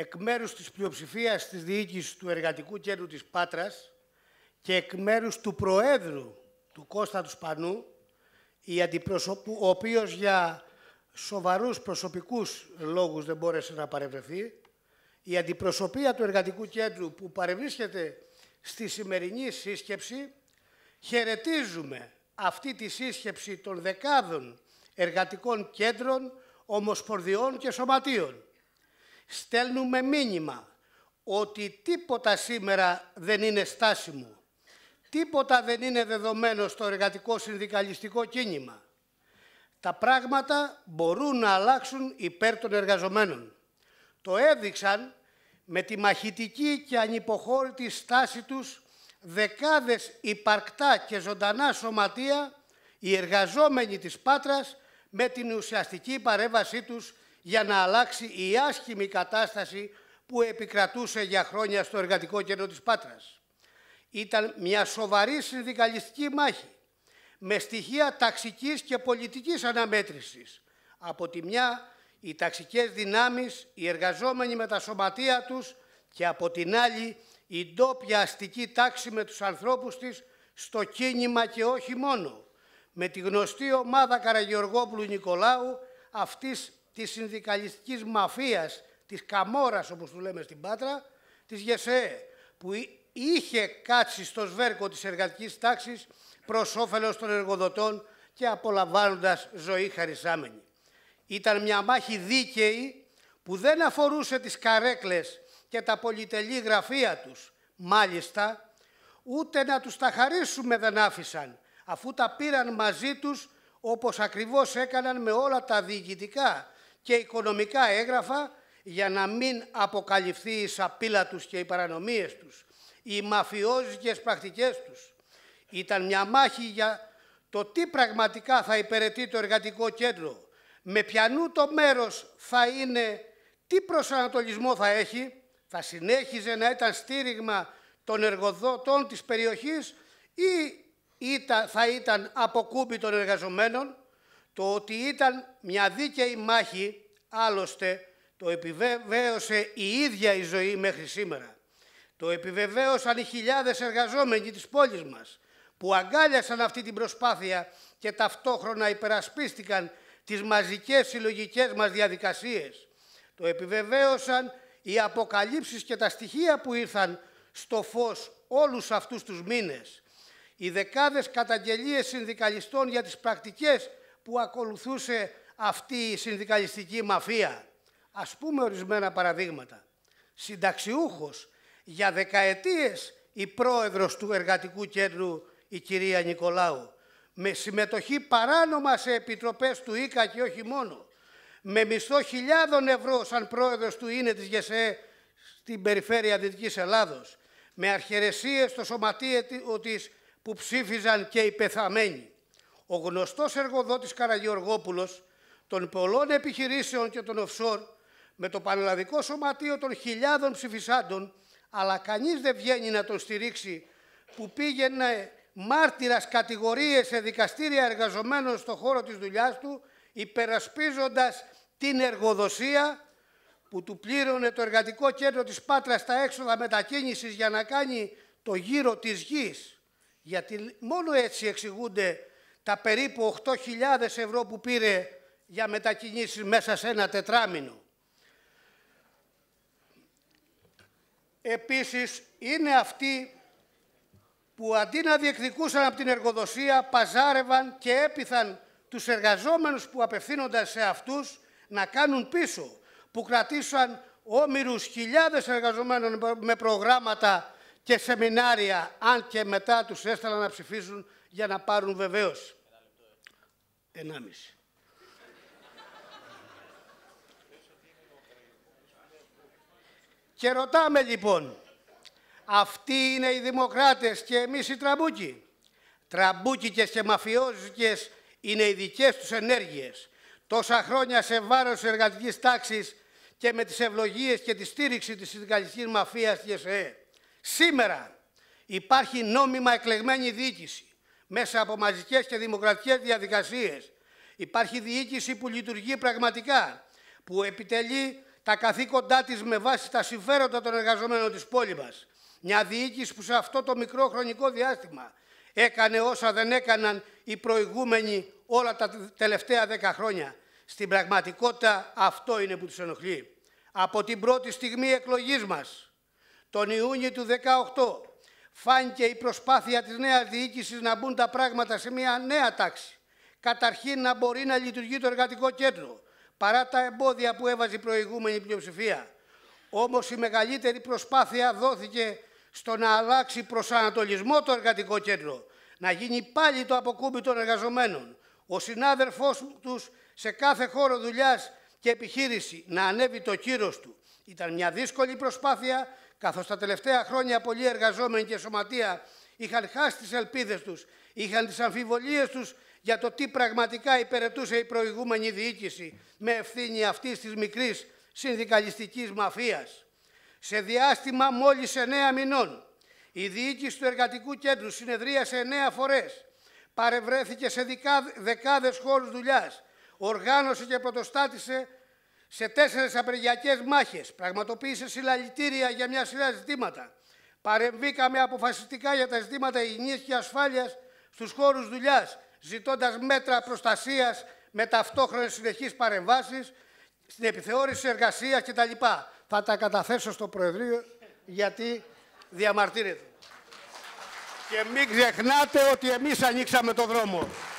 εκ μέρους της πλειοψηφίας της διοίκησης του Εργατικού Κέντρου της Πάτρας και εκ μέρους του Προέδρου του Κώστα του Σπανού, η ο οποίος για σοβαρούς προσωπικούς λόγους δεν μπόρεσε να παρευρεθεί, η αντιπροσωπεία του Εργατικού Κέντρου που παρευρίσκεται στη σημερινή σύσκεψη, χαιρετίζουμε αυτή τη σύσκεψη των δεκάδων εργατικών κέντρων, ομοσπορδιών και σωματείων στέλνουμε μήνυμα ότι τίποτα σήμερα δεν είναι στάσιμο. Τίποτα δεν είναι δεδομένο στο εργατικό συνδικαλιστικό κίνημα. Τα πράγματα μπορούν να αλλάξουν υπέρ των εργαζομένων. Το έδειξαν με τη μαχητική και ανυποχώρητη στάση τους δεκάδες υπαρκτά και ζωντανά σωματεία οι εργαζόμενοι της Πάτρας με την ουσιαστική παρέμβασή τους για να αλλάξει η άσχημη κατάσταση που επικρατούσε για χρόνια στο εργατικό κέντρο της Πάτρας. Ήταν μια σοβαρή συνδικαλιστική μάχη, με στοιχεία ταξικής και πολιτικής αναμέτρησης. Από τη μια, οι ταξικές δυνάμεις, οι εργαζόμενοι με τα σωματεία τους και από την άλλη, η ντόπια αστική τάξη με τους ανθρώπους της στο κίνημα και όχι μόνο, με τη γνωστή ομάδα Καραγεωργόπουλου Νικολάου, αυτής της συνδικαλιστικής μαφίας, της καμόρας όπως του λέμε στην Πάτρα, της ΓΕΣΕ, που είχε κάτσει στο σβέρκο της εργατικής τάξης προς όφελος των εργοδοτών και απολαμβάνοντας ζωή χαρισάμενη. Ήταν μια μάχη δίκαιη που δεν αφορούσε τις καρέκλες και τα πολυτελή γραφεία τους. Μάλιστα, ούτε να τους τα χαρίσουμε δεν άφησαν, αφού τα πήραν μαζί τους όπως ακριβώς έκαναν με όλα τα διοικητικά και οικονομικά έγγραφα για να μην αποκαλυφθεί η σαπίλα τους και οι παρανομίες τους, οι μαφιόζικες πρακτικές τους. Ήταν μια μάχη για το τι πραγματικά θα υπηρετεί το εργατικό κέντρο, με ποιανού το μέρος θα είναι, τι προσανατολισμό θα έχει, θα συνέχιζε να ήταν στήριγμα των εργοδότων της περιοχής ή θα ήταν αποκούμπι των εργαζομένων, το ότι ήταν μια δίκαιη μάχη, άλλωστε, το επιβεβαίωσε η ίδια η ζωή μέχρι σήμερα. Το επιβεβαίωσαν οι χιλιάδες εργαζόμενοι της πόλης μας, που αγκάλιασαν αυτή την προσπάθεια και ταυτόχρονα υπερασπίστηκαν τις μαζικές συλλογικές μας διαδικασίες. Το επιβεβαίωσαν οι αποκαλύψεις και τα στοιχεία που ήρθαν στο φως όλους αυτούς τους μήνες. Οι δεκάδες καταγγελίες συνδικαλιστών για τις πρακτικές που ακολουθούσε αυτή η συνδικαλιστική μαφία. Ας πούμε ορισμένα παραδείγματα. Συνταξιούχος για δεκαετίες η πρόεδρος του Εργατικού Κέντρου η κυρία Νικολάου με συμμετοχή παράνομα σε επιτροπές του ΊΚΑ και όχι μόνο με μισθό χιλιάδων ευρώ σαν πρόεδρος του ΊΝΕ της ΓΕΣΕ στην περιφέρεια Δυτικής Ελλάδος με αρχαιρεσίες στο σωματείο της που ψήφιζαν και οι πεθαμένοι. Ο γνωστός εργοδότης Καραγεωργόπουλος των πολλών επιχειρήσεων και των offshore με το πανελλαδικό σωματείο των χιλιάδων ψηφισάντων αλλά κανείς δεν βγαίνει να τον στηρίξει που πήγαινε μάρτυρας κατηγορίες σε δικαστήρια εργαζομένων στον χώρο της δουλειάς του υπερασπίζοντας την εργοδοσία που του πλήρωνε το εργατικό κέντρο της Πάτρας τα έξοδα μετακίνησης για να κάνει το γύρο της γης. Γιατί μόνο έτσι εξηγούνται τα περίπου 8.000 ευρώ που πήρε για μετακινήσεις μέσα σε ένα τετράμινο. Επίσης, είναι αυτοί που αντί να διεκδικούσαν από την εργοδοσία, παζάρευαν και έπιθαν τους εργαζόμενους που απευθύνονταν σε αυτούς να κάνουν πίσω, που κρατήσαν όμοιρους χιλιάδες εργαζομένων με προγράμματα και σεμινάρια, αν και μετά τους έστελαν να ψηφίζουν για να πάρουν βεβαίως. Ενάμιση. Και ρωτάμε λοιπόν, αυτοί είναι οι δημοκράτες και εμείς οι τραμπούκοι. Τραμπούκικες και μαφιόζικες είναι οι δικές τους ενέργειες. Τόσα χρόνια σε βάρος της εργατικής τάξης και με τις ευλογίες και τη στήριξη της συνδικαλιστικής μαφίας της ΕΣΕ. Σήμερα υπάρχει νόμιμα εκλεγμένη διοίκηση μέσα από μαζικές και δημοκρατικές διαδικασίες. Υπάρχει διοίκηση που λειτουργεί πραγματικά, που επιτελεί τα καθήκοντά της με βάση τα συμφέροντα των εργαζομένων της πόλης μας. Μια διοίκηση που σε αυτό το μικρό χρονικό διάστημα έκανε όσα δεν έκαναν οι προηγούμενοι όλα τα τελευταία δέκα χρόνια. Στην πραγματικότητα αυτό είναι που τους ενοχλεί. Από την πρώτη στιγμή εκλογής μας, τον Ιούνιο του 2018, φάνηκε η προσπάθεια της νέας διοίκησης να μπουν τα πράγματα σε μια νέα τάξη. Καταρχήν να μπορεί να λειτουργεί το εργατικό κέντρο, παρά τα εμπόδια που έβαζε η προηγούμενη πλειοψηφία. Όμως η μεγαλύτερη προσπάθεια δόθηκε στο να αλλάξει ανατολισμό το εργατικό κέντρο, να γίνει πάλι το αποκούμπι των εργαζομένων, ο συνάδελφός τους σε κάθε χώρο δουλειάς και επιχείρηση να ανέβει το κύρος του. Ήταν μια δύσκολη προσπάθεια καθώς τα τελευταία χρόνια πολλοί εργαζόμενοι και σωματεία είχαν χάσει τις ελπίδες τους, είχαν τις αμφιβολίες τους για το τι πραγματικά υπερετούσε η προηγούμενη διοίκηση με ευθύνη αυτής της μικρής συνδικαλιστικής μαφίας. Σε διάστημα μόλις 9 μηνών, η διοίκηση του Εργατικού Κέντρου συνεδρίασε 9 φορές, παρευρέθηκε σε δεκάδες χώρους δουλειάς, οργάνωσε και πρωτοστάτησε σε τέσσερι απεργιακές μάχες πραγματοποίησε συλλαλητήρια για μια σειρά ζητήματα. Παρεμβήκαμε αποφασιστικά για τα ζητήματα υγιεινής και ασφάλειας στους χώρους δουλειάς, ζητώντας μέτρα προστασίας με ταυτόχρονες συνεχείς παρεμβάσεις στην επιθεώρηση εργασία κτλ. Θα τα καταθέσω στο Προεδρείο γιατί διαμαρτύρεται. Και μην ξεχνάτε ότι εμείς ανοίξαμε το δρόμο.